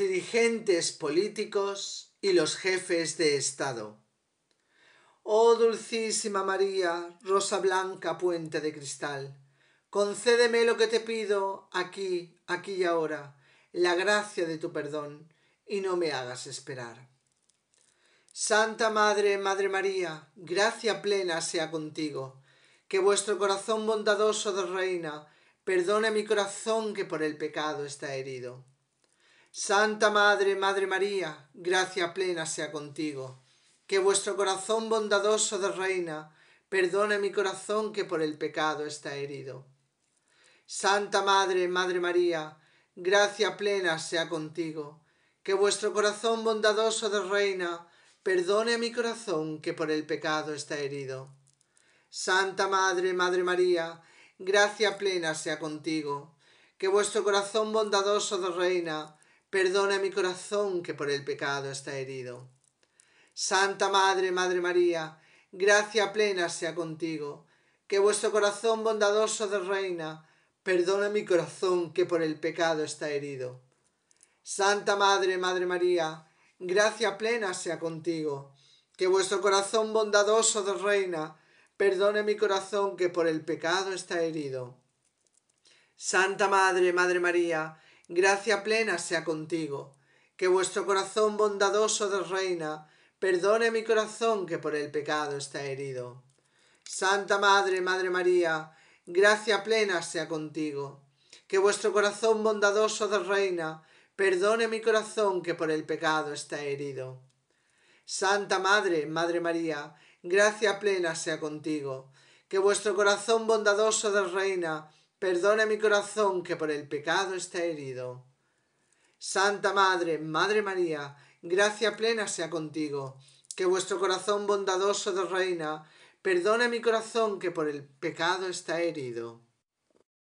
dirigentes políticos y los jefes de Estado. Oh dulcísima María, rosa blanca, puente de cristal, concédeme lo que te pido aquí, aquí y ahora, la gracia de tu perdón, y no me hagas esperar. Santa Madre, Madre María, gracia plena sea contigo, que vuestro corazón bondadoso de reina perdone mi corazón que por el pecado está herido Santa Madre, Madre María, gracia plena sea contigo. Que vuestro corazón bondadoso de reina perdone mi corazón que por el pecado está herido. Santa Madre, Madre María, gracia plena sea contigo. Que vuestro corazón bondadoso de reina perdone mi corazón que por el pecado está herido. Santa Madre, Madre María, gracia plena sea contigo. Que vuestro corazón bondadoso de reina Perdona mi corazón que por el pecado está herido. Santa Madre, Madre María, gracia plena sea contigo, que vuestro corazón bondadoso de reina, perdona mi corazón que por el pecado está herido. Santa Madre, Madre María, gracia plena sea contigo, que vuestro corazón bondadoso de reina, perdone mi corazón que por el pecado está herido. Santa Madre, Madre María, Gracia plena sea contigo. Que vuestro corazón bondadoso de reina, perdone mi corazón que por el pecado está herido. Santa Madre, Madre María, gracia plena sea contigo. Que vuestro corazón bondadoso de reina, perdone mi corazón que por el pecado está herido. Santa Madre, Madre María, gracia plena sea contigo. Que vuestro corazón bondadoso de reina, Perdona mi corazón que por el pecado está herido. Santa Madre, Madre María, gracia plena sea contigo, que vuestro corazón bondadoso de reina, perdona mi corazón que por el pecado está herido.